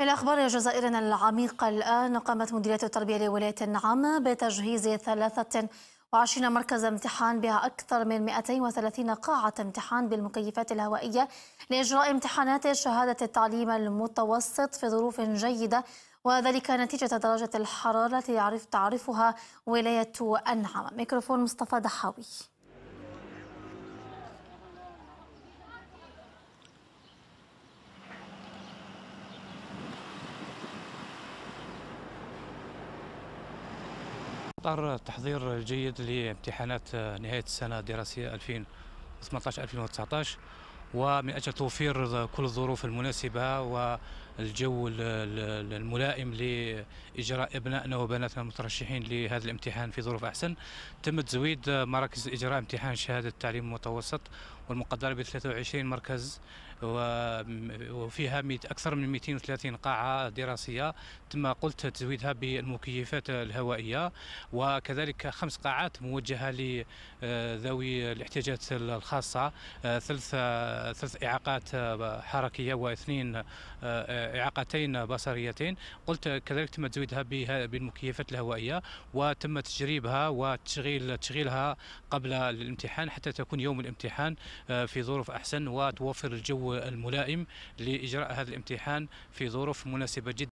إلى أخبار جزائرنا العميقة الآن قامت مديرية التربية لولاية النعامة بتجهيز 23 مركز امتحان بها أكثر من 230 قاعة امتحان بالمكيفات الهوائية لإجراء امتحانات شهادة التعليم المتوسط في ظروف جيدة وذلك نتيجة درجة الحرارة التي تعرفها ولاية النعامة ميكروفون مصطفى دحاوي اطار التحضير الجيد لامتحانات آه، نهايه السنه الدراسيه 2018 2019 ومن اجل توفير كل الظروف المناسبه و الجو الملائم لإجراء أبنائنا وبناتنا المترشحين لهذا الامتحان في ظروف أحسن تم تزويد مراكز إجراء امتحان شهادة التعليم المتوسط والمقدرة ب 23 مركز وفيها أكثر من 230 قاعة دراسية تم قلت تزويدها بالمكيفات الهوائية وكذلك خمس قاعات موجهة لذوي الاحتياجات الخاصة ثلث ثلاث إعاقات حركية واثنين آه، اعاقتين بصريتين قلت كذلك تم تزويدها بالمكيفات الهوائيه وتم تجريبها وتشغيل تشغيلها قبل الامتحان حتى تكون يوم الامتحان آه، في ظروف احسن وتوفر الجو الملائم لاجراء هذا الامتحان في ظروف مناسبه جدا